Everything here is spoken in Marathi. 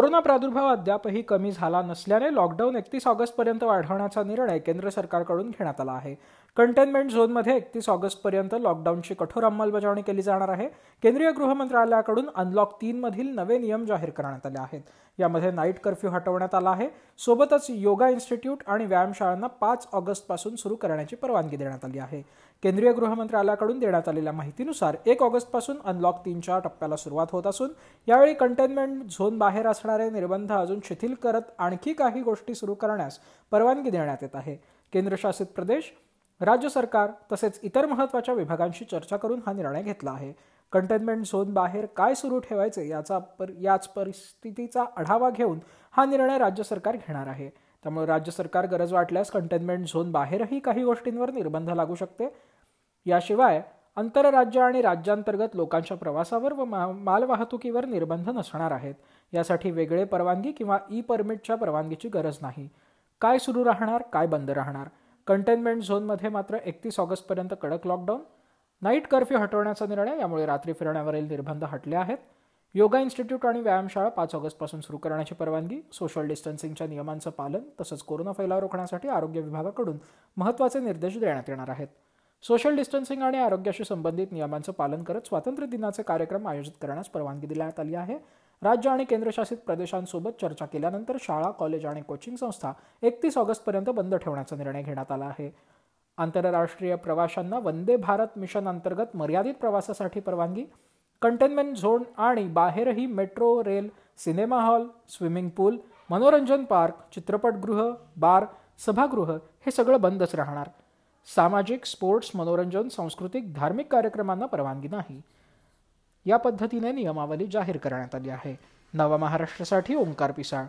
कोरोना प्रादुर्भाव अद्यापही कमी झाला नसल्याने लॉकडाऊन एकतीस ऑगस्टपर्यंत वाढवण्याचा निर्णय केंद्र सरकारकडून घेण्यात आला आहे कंटेनमेंट झोनमध्ये एकतीस ऑगस्टपर्यंत लॉकडाऊनची कठोर अंमलबजावणी केली जाणार आहे केंद्रीय गृह मंत्रालयाकडून अनलॉक तीनमधील नवे नियम जाहीर करण्यात आले आहेत यामध्ये नाईट कर्फ्यू हटवण्यात आला आहे सोबतच योगा इन्स्टिट्यूट आणि व्यायामशाळांना पाच ऑगस्टपासून सुरू करण्याची परवानगी देण्यात आली आहे केंद्रीय गृहमंत्रालयाकडून देण्यात आलेल्या माहितीनुसार एक ऑगस्टपासून अनलॉक तीनच्या टप्प्याला सुरुवात होत असून यावेळी कंटेनमेंट झोन बाहेर असणारे निर्बंध अजून शिथिल करत आणखी काही गोष्टी सुरू करण्यास परवानगी देण्यात येत आहे केंद्रशासित प्रदेश राज्य सरकार तसेच इतर महत्त्वाच्या विभागांशी चर्चा करून हा निर्णय घेतला आहे कंटेनमेंट झोन बाहेर काय सुरू ठेवायचे याचा पर याच परिस्थितीचा आढावा घेऊन हा निर्णय राज्य सरकार घेणार आहे त्यामुळे राज्य सरकार गरज वाटल्यास कंटेनमेंट झोन बाहेरही काही गोष्टींवर निर्बंध लागू शकते याशिवाय आंतरराज्य आणि राज्यांतर्गत लोकांच्या प्रवासावर व मा मालवाहतुकीवर निर्बंध नसणार आहेत यासाठी वेगळे परवानगी किंवा ई परमिटच्या परवानगीची गरज नाही काय सुरू राहणार काय बंद राहणार कंटेनमेंट झोनमध्ये मात्र एकतीस ऑगस्टपर्यंत कडक लॉकडाऊन नाईट कर्फ्यू हटवण्याचा निर्णय यामुळे रात्री फिरण्यावरील निर्बंध हटले आहेत योगा इन्स्टिट्यूट आणि व्यायामशाळा पाच ऑगस्टपासून सुरू करण्याची परवानगी सोशल डिस्टन्सिंगच्या नियमांचं पालन तसंच कोरोना फैलाव रोखण्यासाठी आरोग्य विभागाकडून महत्त्वाचे निर्देश देण्यात येणार आहेत सोशल डिस्टन्सिंग आणि आरोग्याशी संबंधित नियमांचं पालन करत स्वातंत्र्य दिनाचे कार्यक्रम आयोजित करण्यास परवानगी देण्यात आली आहे राज्य आणि केंद्रशासित प्रदेशांसोबत चर्चा केल्यानंतर शाळा कॉलेज आणि कोचिंग संस्था एकतीस ऑगस्टपर्यंत बंद ठेवण्याचा निर्णय घेण्यात आला आहे आंतरराष्ट्रीय प्रवाशांना वंदे भारत मिशन अंतर्गत मर्यादित प्रवासासाठी परवानगी कंटेनमेंट झोन आणि बाहेरही metro rail cinema hall swimming pool मनोरंजन पार्क चित्रपटगृह बार सभागृह हे सगळं बंदच राहणार सामाजिक स्पोर्ट्स मनोरंजन सांस्कृतिक धार्मिक कार्यक्रमांना परवानगी नाही या पद्धतीने नियमावली जाहीर करण्यात आली आहे नवा महाराष्ट्रासाठी ओंकार पिसाळ